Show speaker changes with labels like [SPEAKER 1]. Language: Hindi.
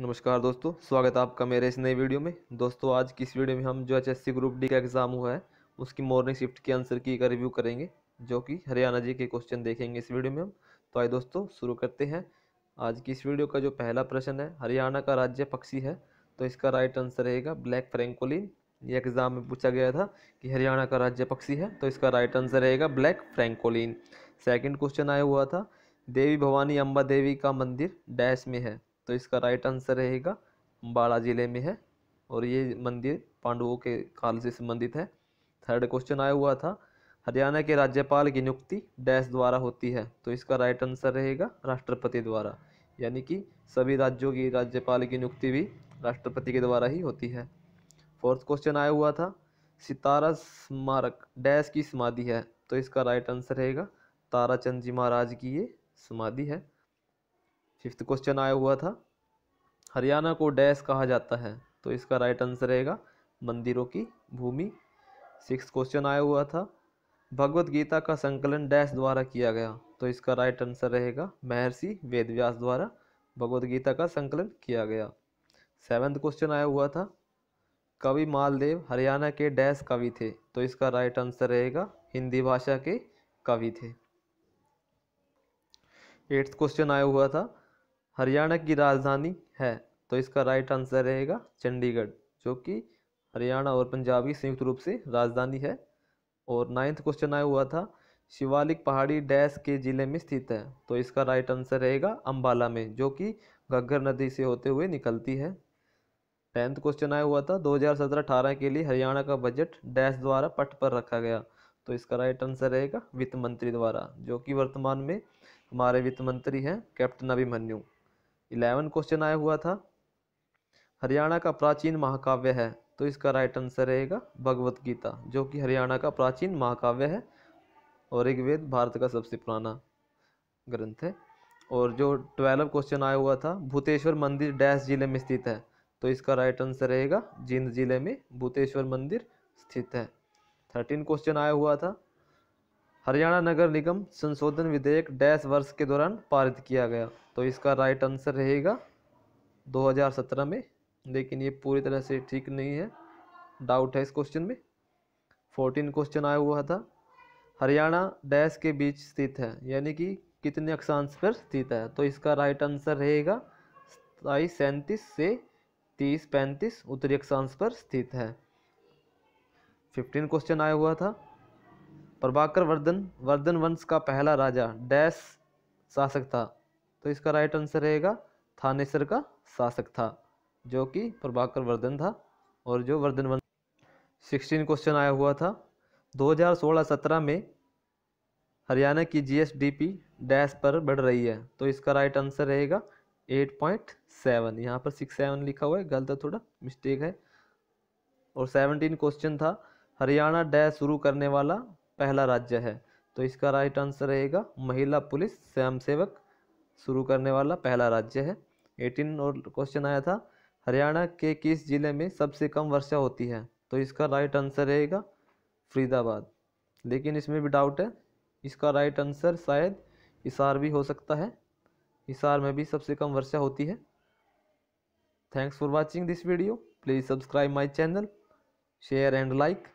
[SPEAKER 1] नमस्कार दोस्तों स्वागत है आपका मेरे इस नए वीडियो में दोस्तों आज की इस वीडियो में हम जो एच एस ग्रुप डी का एग्ज़ाम हुआ है उसकी मॉर्निंग शिफ्ट के आंसर की का रिव्यू करेंगे जो कि हरियाणा जी के क्वेश्चन देखेंगे इस वीडियो में हम तो आए दोस्तों शुरू करते हैं आज की इस वीडियो का जो पहला प्रश्न है हरियाणा का राज्य पक्षी है तो इसका राइट आंसर रहेगा ब्लैक फ्रेंकोलिन ये एग्ज़ाम में पूछा गया था कि हरियाणा का राज्य पक्षी है तो इसका राइट आंसर रहेगा ब्लैक फ्रेंकोलिन सेकेंड क्वेश्चन आया हुआ था देवी भवानी अम्बा देवी का मंदिर डैश में है तो इसका राइट आंसर रहेगा बाड़ा जिले में है और ये मंदिर पांडवों के काल से संबंधित है थर्ड क्वेश्चन आया हुआ था हरियाणा के राज्यपाल की नियुक्ति डैश द्वारा होती है तो इसका राइट आंसर रहेगा राष्ट्रपति द्वारा यानी कि सभी राज्यों की राज्यपाल की नियुक्ति भी राष्ट्रपति के द्वारा ही होती है फोर्थ क्वेश्चन आया हुआ था सितारा स्मारक डैश की समाधि है तो इसका राइट आंसर रहेगा ताराचंद जी महाराज की ये समाधि है फिफ्थ क्वेश्चन आया हुआ था हरियाणा को डैश कहा जाता है तो इसका राइट आंसर रहेगा मंदिरों की भूमि सिक्स क्वेश्चन आया हुआ था भगवत गीता का संकलन डैश द्वारा किया गया तो इसका राइट आंसर रहेगा महर्षि वेदव्यास द्वारा भगवत गीता का संकलन किया गया सेवन्थ क्वेश्चन आया हुआ था कवि मालदेव हरियाणा के डैश कवि थे तो इसका राइट आंसर रहेगा हिंदी भाषा के कवि थे एट्थ क्वेश्चन आया हुआ था हरियाणा की राजधानी है तो इसका राइट आंसर रहेगा चंडीगढ़ जो कि हरियाणा और पंजाब की संयुक्त रूप से राजधानी है और नाइन्थ क्वेश्चन आया हुआ था शिवालिक पहाड़ी डैश के ज़िले में स्थित है तो इसका राइट आंसर रहेगा अम्बाला में जो कि घग्गर नदी से होते हुए निकलती है टेंथ क्वेश्चन आया हुआ था 2017-18 के लिए हरियाणा का बजट डैश द्वारा पट पर रखा गया तो इसका राइट आंसर रहेगा वित्त मंत्री द्वारा जो कि वर्तमान में हमारे वित्त मंत्री हैं कैप्टन अभिमन्यू इलेवन क्वेश्चन आया हुआ था हरियाणा का प्राचीन महाकाव्य है तो इसका राइट आंसर रहेगा भगवत गीता जो कि हरियाणा का प्राचीन महाकाव्य है और ऋग्वेद भारत का सबसे पुराना ग्रंथ है और जो ट्वेल्व क्वेश्चन आया हुआ था भूतेश्वर मंदिर डैश जिले में स्थित है तो इसका राइट आंसर रहेगा जींद जिले में भूतेश्वर मंदिर स्थित है थर्टीन क्वेश्चन आया हुआ था हरियाणा नगर निगम संशोधन विधेयक डैश वर्ष के दौरान पारित किया गया तो इसका राइट आंसर रहेगा 2017 में लेकिन ये पूरी तरह से ठीक नहीं है डाउट है इस क्वेश्चन में 14 क्वेश्चन आया हुआ था हरियाणा डैश के बीच स्थित है यानी कि कितने अक्षांश पर स्थित है तो इसका राइट आंसर रहेगा सताईस सैंतीस से तीस पैंतीस उत्तरी अक्षांश पर स्थित है फिफ्टीन क्वेश्चन आया हुआ था प्रभाकर वर्धन वर्धन वंश का पहला राजा डैश शासक था तो इसका राइट आंसर रहेगा थानेसर का शासक था जो कि प्रभाकर वर्धन था और जो वर्धन वंश सिक्सटीन क्वेश्चन आया हुआ था 2016-17 में हरियाणा की जीएसडीपी डैश पर बढ़ रही है तो इसका राइट आंसर रहेगा 8.7 पॉइंट सेवन यहाँ पर सिक्स सेवन लिखा हुआ है गलत है थोड़ा मिस्टेक है और 17 क्वेश्चन था हरियाणा डैश शुरू करने वाला पहला राज्य है तो इसका राइट आंसर रहेगा महिला पुलिस स्वयं सेवक शुरू करने वाला पहला राज्य है एटीन और क्वेश्चन आया था हरियाणा के किस जिले में सबसे कम वर्षा होती है तो इसका राइट आंसर रहेगा फरीदाबाद लेकिन इसमें भी डाउट है इसका राइट आंसर शायद हिसार भी हो सकता है हिसार में भी सबसे कम वर्षा होती है thanks for watching this video please subscribe my channel share and like